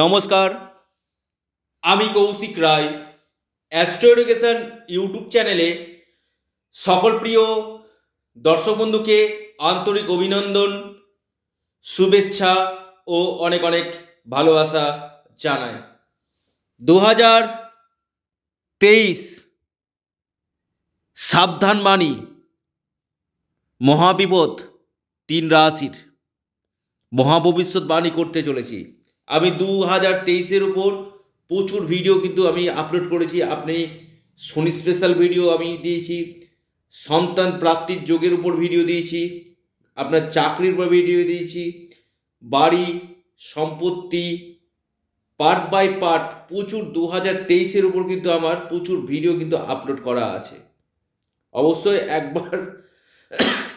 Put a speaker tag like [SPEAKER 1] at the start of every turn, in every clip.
[SPEAKER 1] নমস্কার আমি Koushik Roy astro education YouTube চ্যানেলে সকল প্রিয় দর্শক বন্ধুকে আন্তরিক অভিনন্দন শুভেচ্ছা ও অনেক অনেক ভালোবাসা জানাই দু হাজার তেইশ সাবধান বাণী মহাবিপদ তিন রাশির মহাভবিষ্যৎ বাণী করতে চলেছি আমি দু হাজার তেইশের উপর প্রচুর ভিডিও কিন্তু আমি আপলোড করেছি আপনি শনি স্পেশাল ভিডিও আমি দিয়েছি সন্তান প্রাপ্তির যোগের উপর ভিডিও দিয়েছি আপনার চাকরির উপর ভিডিও দিয়েছি বাড়ি সম্পত্তি পার্ট বাই পার্ট প্রচুর দু হাজার তেইশের উপর কিন্তু আমার প্রচুর ভিডিও কিন্তু আপলোড করা আছে অবশ্যই একবার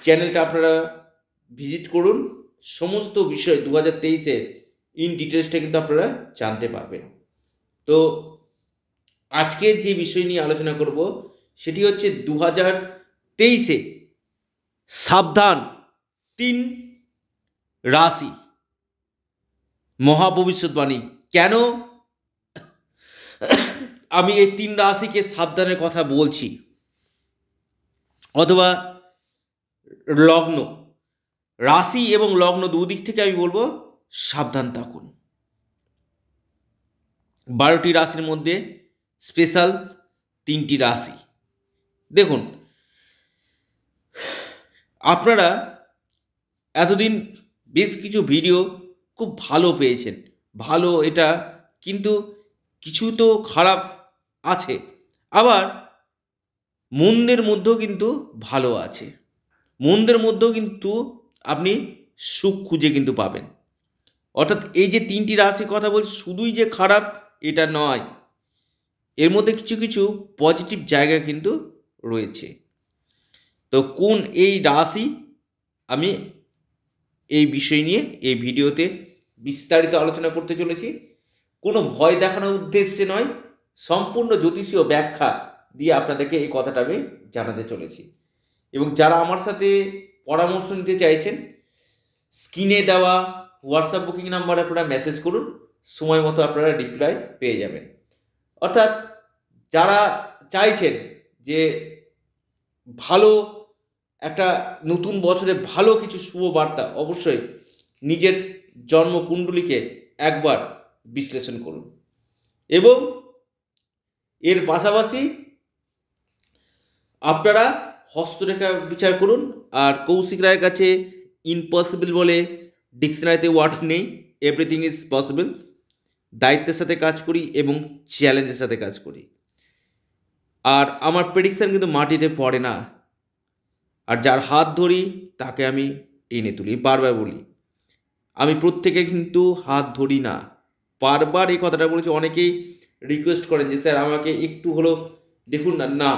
[SPEAKER 1] চ্যানেলটা আপনারা ভিজিট করুন সমস্ত বিষয় দু হাজার তেইশের ইন ডিটেলসটা কিন্তু আপনারা জানতে পারবেন তো আজকে যে বিষয় নিয়ে আলোচনা করব সেটি হচ্ছে দু হাজার তেইশে সাবধান তিন রাশি মহাভবিষ্যৎবাণী কেন আমি এই তিন রাশিকে সাবধানের কথা বলছি অথবা লগ্ন রাশি এবং লগ্ন দুদিক থেকে আমি বলবো সাবধান থাকুন বারোটি রাশির মধ্যে স্পেশাল তিনটি রাশি দেখুন আপনারা এতদিন বেশ কিছু ভিডিও খুব ভালো পেয়েছেন ভালো এটা কিন্তু কিছু তো খারাপ আছে আবার মন্দের মধ্যেও কিন্তু ভালো আছে মন্দের মধ্যেও কিন্তু আপনি সুখ খুঁজে কিন্তু পাবেন অর্থাৎ এই যে তিনটি রাশির কথা বলছি শুধুই যে খারাপ এটা নয় এর মধ্যে কিছু কিছু পজিটিভ জায়গা কিন্তু রয়েছে তো কোন এই রাশি আমি এই বিষয় নিয়ে এই ভিডিওতে বিস্তারিত আলোচনা করতে চলেছি কোনো ভয় দেখানোর উদ্দেশ্যে নয় সম্পূর্ণ জ্যোতিষীয় ব্যাখ্যা দিয়ে আপনাদেরকে এই কথাটা আমি জানাতে চলেছি এবং যারা আমার সাথে পরামর্শ নিতে চাইছেন স্কিনে দেওয়া হোয়াটসঅ্যাপ বুকিং নাম্বারে আপনারা মেসেজ করুন সময় মতো আপনারা রিপ্লাই পেয়ে যাবেন অর্থাৎ যারা চাইছেন যে ভালো একটা নতুন বছরে ভালো কিছু শুভ বার্তা অবশ্যই নিজের জন্মকুণ্ডলিকে একবার বিশ্লেষণ করুন এবং এর পাশাপাশি আপনারা হস্তরেখা বিচার করুন আর কৌশিক রায়ের কাছে ইম্পসিবল বলে ডিকশনারিতে ওয়ার্ড নেই এভরিথিং ইজ পসিবল দায়িত্বের সাথে কাজ করি এবং চ্যালেঞ্জের সাথে কাজ করি আর আমার প্রেডিকশান কিন্তু মাটিতে পড়ে না আর যার হাত ধরি তাকে আমি টেনে তুলি বারবার বলি আমি প্রত্যেকে কিন্তু হাত ধরি না বারবার এই কথাটা বলেছি অনেকেই রিকোয়েস্ট করেন যে স্যার আমাকে একটু হলো দেখুন না না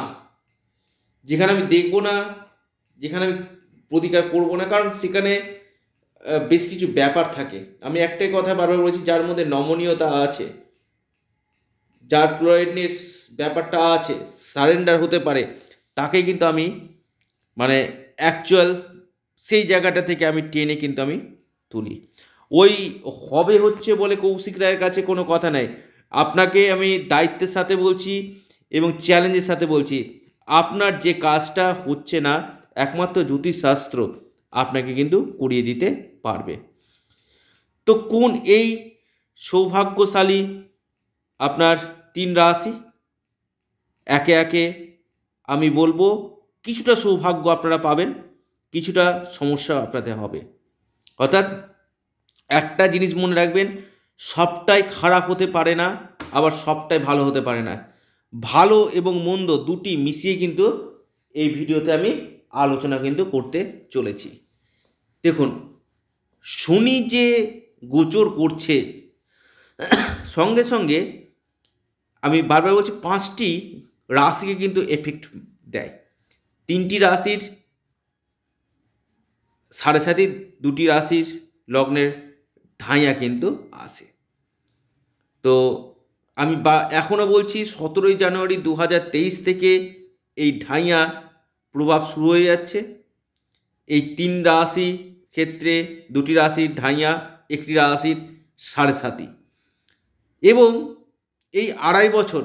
[SPEAKER 1] যেখানে আমি দেখব না যেখানে আমি প্রতিকার করবো না কারণ সেখানে বেশ কিছু ব্যাপার থাকে আমি একটাই কথা বারবার বলছি যার মধ্যে নমনীয়তা আছে যার প্রয়েডনেস ব্যাপারটা আছে সারেন্ডার হতে পারে তাকে কিন্তু আমি মানে অ্যাকচুয়াল সেই জায়গাটা থেকে আমি টেনে কিন্তু আমি তুলি ওই হবে হচ্ছে বলে কৌশিক রায়ের কাছে কোনো কথা নাই আপনাকে আমি দায়িত্বের সাথে বলছি এবং চ্যালেঞ্জের সাথে বলছি আপনার যে কাজটা হচ্ছে না একমাত্র জ্যোতিষশাস্ত্র আপনাকে কিন্তু কুড়িয়ে দিতে পারবে তো কোন এই সৌভাগ্যশালী আপনার তিন রাশি একে একে আমি বলবো কিছুটা সৌভাগ্য আপনারা পাবেন কিছুটা সমস্যা আপনাদের হবে অর্থাৎ একটা জিনিস মনে রাখবেন সবটাই খারাপ হতে পারে না আবার সবটাই ভালো হতে পারে না ভালো এবং মন্দ দুটি মিশিয়ে কিন্তু এই ভিডিওতে আমি আলোচনা কিন্তু করতে চলেছি দেখুন শনি যে গোচর করছে সঙ্গে সঙ্গে আমি বারবার বলছি পাঁচটি রাশিকে কিন্তু এফেক্ট দেয় তিনটি রাশির সাড়ে সাথে দুটি রাশির লগ্নের ঢাইয়া কিন্তু আসে তো আমি বা এখনও বলছি সতেরোই জানুয়ারি দু থেকে এই ঢাইয়া প্রভাব শুরু হয়ে যাচ্ছে এই তিন রাশি ক্ষেত্রে দুটি রাশির ঢাইয়া একটি রাশির সাড়ে সাতি এবং এই আড়াই বছর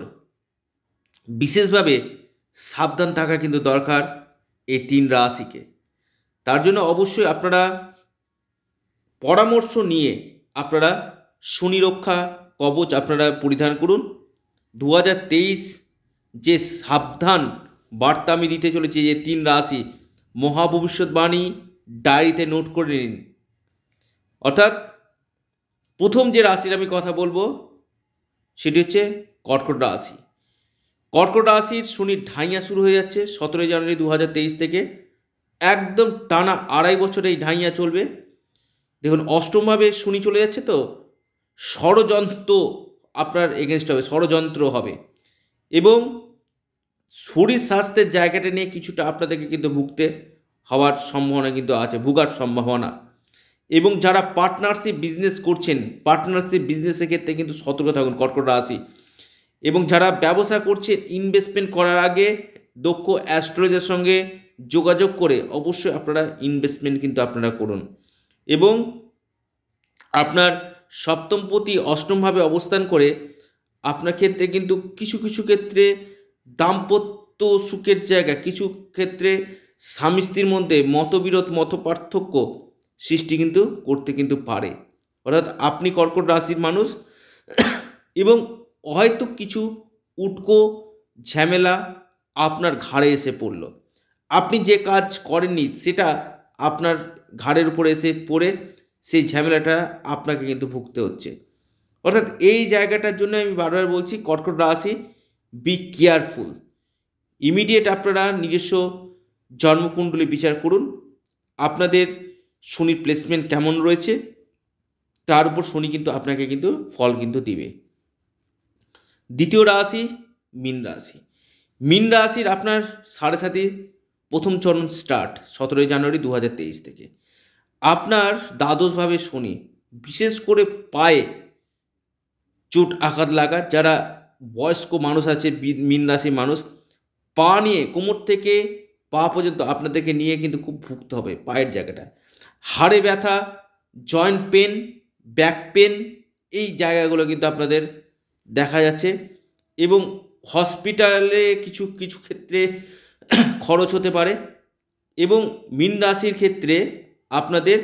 [SPEAKER 1] বিশেষভাবে সাবধান থাকা কিন্তু দরকার এই তিন রাশিকে তার জন্য অবশ্যই আপনারা পরামর্শ নিয়ে আপনারা শনিরক্ষা কবচ আপনারা পরিধান করুন দু যে সাবধান বার্তা আমি দিতে চলেছি যে তিন রাশি মহাভবিষ্যৎবাণী ডায়েরিতে নোট করে নিন অর্থাৎ প্রথম যে রাশির আমি কথা বলবো সেটি হচ্ছে কর্কট রাশি কর্কট রাশির শনির ঢাইয়া শুরু হয়ে যাচ্ছে সতেরোই জানুয়ারি দু থেকে একদম টানা আড়াই বছর এই ঢাইয়া চলবে দেখুন অষ্টমভাবে শনি চলে যাচ্ছে তো ষড়যন্ত্র আপনার এগেনস্ট হবে ষড়যন্ত্র হবে এবং শরীর স্বাস্থ্যের জায়গাটা নিয়ে কিছুটা আপনাদেরকে কিন্তু ভুগতে হওয়ার সম্ভাবনা কিন্তু আছে ভুগার সম্ভাবনা এবং যারা পার্টনারশিপ বিজনেস করছেন পার্টনারশিপ বিজনেসের ক্ষেত্রে কিন্তু সতর্ক থাকুন কর্কট রাশি এবং যারা ব্যবসা করছেন ইনভেস্টমেন্ট করার আগে দক্ষ অ্যাস্ট্রোলজের সঙ্গে যোগাযোগ করে অবশ্যই আপনারা ইনভেস্টমেন্ট কিন্তু আপনারা করুন এবং আপনার সপ্তমপতি অষ্টমভাবে অবস্থান করে আপনার ক্ষেত্রে কিন্তু কিছু কিছু ক্ষেত্রে দাম্পত্য সুখের জায়গা কিছু ক্ষেত্রে স্বামী স্ত্রীর মধ্যে মতবিরোধ মতপার্থক্য সৃষ্টি কিন্তু করতে কিন্তু পারে অর্থাৎ আপনি কর্কট রাশির মানুষ এবং হয়তো কিছু উটকো ঝামেলা আপনার ঘাড়ে এসে পড়ল আপনি যে কাজ করেননি সেটা আপনার ঘাড়ের উপরে এসে পড়ে সেই ঝামেলাটা আপনাকে কিন্তু ভুগতে হচ্ছে অর্থাৎ এই জায়গাটার জন্য আমি বারবার বলছি কর্কট রাশি বি কেয়ারফুল ইমিডিয়েট আপনারা নিজস্ব জন্মকুণ্ডলী বিচার করুন আপনাদের শনির প্লেসমেন্ট কেমন রয়েছে তার উপর শনি কিন্তু আপনাকে কিন্তু ফল কিন্তু দিবে দ্বিতীয় রাশি মীন রাশি মীন রাশির আপনার সাড়ে সাথে প্রথম চরণ স্টার্ট সতেরোই জানুয়ারি দু থেকে আপনার দ্বাদশভাবে শনি বিশেষ করে পায়ে চোট আঘাত লাগা যারা বয়স্ক মানুষ আছে মীন রাশি মানুষ পা নিয়ে কোমর থেকে পা পর্যন্ত আপনাদেরকে নিয়ে কিন্তু খুব ভুগতে হবে পায়ের জায়গাটা হাড়ে ব্যথা জয়েন্ট পেন ব্যাক পেন এই জায়গাগুলো কিন্তু আপনাদের দেখা যাচ্ছে এবং হসপিটালে কিছু কিছু ক্ষেত্রে খরচ হতে পারে এবং মীন রাশির ক্ষেত্রে আপনাদের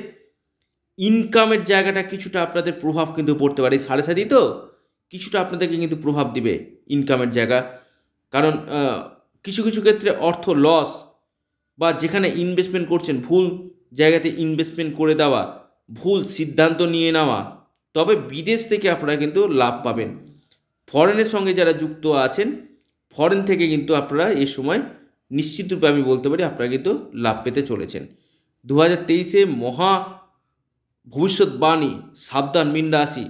[SPEAKER 1] ইনকামের জায়গাটা কিছুটা আপনাদের প্রভাব কিন্তু পড়তে পারে সাড়ে সাতই তো কিছুটা আপনাদেরকে কিন্তু প্রভাব দিবে ইনকামের জায়গা কারণ কিছু কিছু ক্ষেত্রে অর্থ লস বা যেখানে ইনভেস্টমেন্ট করছেন ভুল জায়গাতে ইনভেস্টমেন্ট করে দেওয়া ভুল সিদ্ধান্ত নিয়ে নেওয়া তবে বিদেশ থেকে আপনারা কিন্তু লাভ পাবেন ফরেনের সঙ্গে যারা যুক্ত আছেন ফরেন থেকে কিন্তু আপনারা এ সময় নিশ্চিতরূপে আমি বলতে পারি আপনারা কিন্তু লাভ পেতে চলেছেন দু হাজার তেইশে মহা ভবিষ্যৎবাণী সাবধান মিন্ডাসি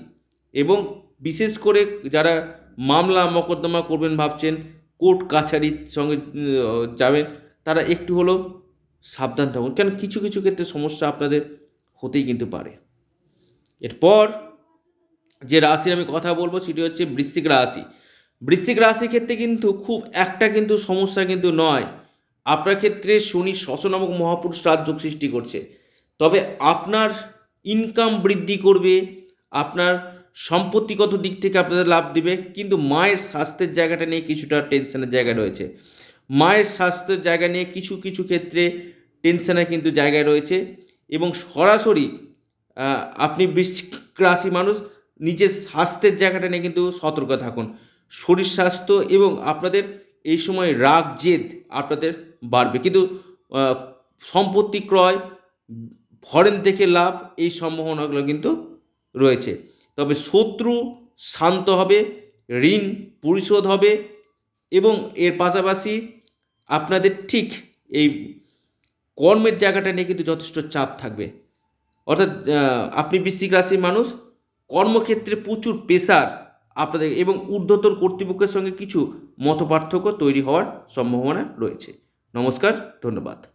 [SPEAKER 1] এবং বিশেষ করে যারা মামলা মকদ্দমা করবেন ভাবছেন কোর্ট কাছারির সঙ্গে যাবেন তারা একটু হলেও সাবধান থাকুন কারণ কিছু কিছু ক্ষেত্রে সমস্যা আপনাদের হতেই কিন্তু পারে এরপর যে রাশির আমি কথা বলবো সেটি হচ্ছে বৃশ্চিক রাশি বৃশ্চিক রাশির ক্ষেত্রে কিন্তু খুব একটা কিন্তু সমস্যা কিন্তু নয় আপনার ক্ষেত্রে শনি শশ নামক মহাপুরুষ রাজযোগ সৃষ্টি করছে তবে আপনার ইনকাম বৃদ্ধি করবে আপনার সম্পত্তিগত দিক থেকে আপনাদের লাভ দিবে কিন্তু মায়ের স্বাস্থ্যের জায়গাটা নিয়ে কিছুটা টেনশনের জায়গা রয়েছে মায়ের স্বাস্থ্যের জায়গা নিয়ে কিছু কিছু ক্ষেত্রে টেনশনের কিন্তু জায়গায় রয়েছে এবং সরাসরি আপনি বৃশ্চিক রাশি মানুষ নিজের স্বাস্থ্যের জায়গাটা নিয়ে কিন্তু সতর্ক থাকুন শরীর স্বাস্থ্য এবং আপনাদের এই সময় রাগ জেদ আপনাদের বাড়বে কিন্তু সম্পত্তি ক্রয় ফরেন থেকে লাভ এই সম্ভাবনাগুলো কিন্তু রয়েছে তবে শত্রু শান্ত হবে ঋণ পরিশোধ হবে এবং এর পাশাপাশি আপনাদের ঠিক এই কর্মের জায়গাটা নিয়ে কিন্তু যথেষ্ট চাপ থাকবে অর্থাৎ আপনি বৃশ্চিক রাশির মানুষ কর্মক্ষেত্রে প্রচুর পেশার আপনাদের এবং ঊর্ধ্বতর কর্তৃপক্ষের সঙ্গে কিছু মতপার্থক্য তৈরি হওয়ার সম্ভাবনা রয়েছে নমস্কার ধন্যবাদ